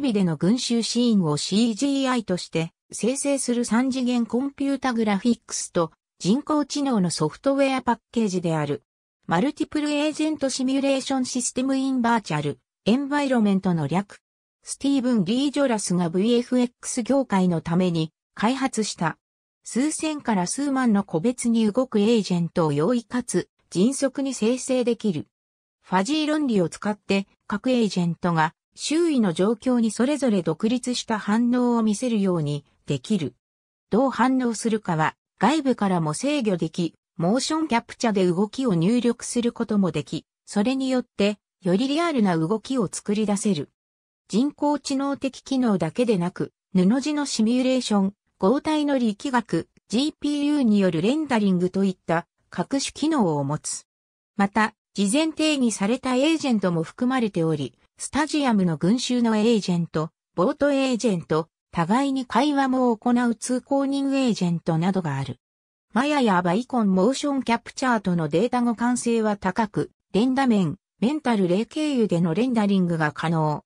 レビでの群衆シーンを CGI として生成する3次元コンピュータグラフィックスと人工知能のソフトウェアパッケージである。マルティプルエージェントシミュレーションシステムインバーチャルエンバイロメントの略。スティーブン・リー・ジョラスが VFX 業界のために開発した数千から数万の個別に動くエージェントを容易かつ迅速に生成できる。ファジー論理を使って各エージェントが周囲の状況にそれぞれ独立した反応を見せるようにできる。どう反応するかは外部からも制御でき、モーションキャプチャで動きを入力することもでき、それによってよりリアルな動きを作り出せる。人工知能的機能だけでなく、布地のシミュレーション、合体の力学、GPU によるレンダリングといった各種機能を持つ。また、事前定義されたエージェントも含まれており、スタジアムの群衆のエージェント、ボートエージェント、互いに会話も行う通行人エージェントなどがある。マヤやバイコンモーションキャプチャーとのデータ互換性は高く、連打面、メンタル霊経由でのレンダリングが可能。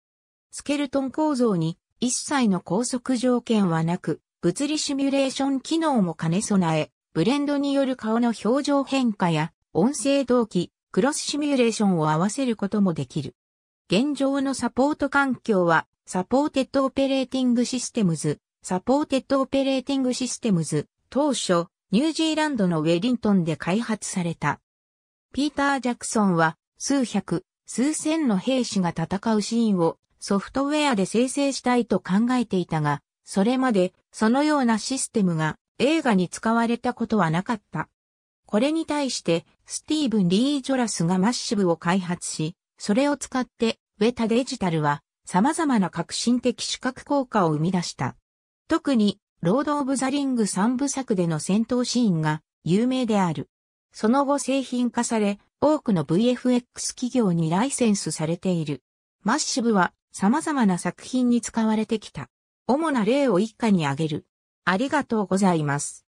スケルトン構造に一切の高速条件はなく、物理シミュレーション機能も兼ね備え、ブレンドによる顔の表情変化や音声同期、クロスシミュレーションを合わせることもできる。現状のサポート環境は、サポーテッドオペレーティングシステムズ、サポーテッドオペレーティングシステムズ、当初、ニュージーランドのウェリントンで開発された。ピーター・ジャクソンは、数百、数千の兵士が戦うシーンをソフトウェアで生成したいと考えていたが、それまでそのようなシステムが映画に使われたことはなかった。これに対して、スティーブン・リー・ジョラスがマッシブを開発し、それを使って、ウェタデジタルは、様々な革新的視覚効果を生み出した。特に、ロード・オブ・ザ・リング3部作での戦闘シーンが有名である。その後製品化され、多くの VFX 企業にライセンスされている。マッシブは様々な作品に使われてきた。主な例を一家に挙げる。ありがとうございます。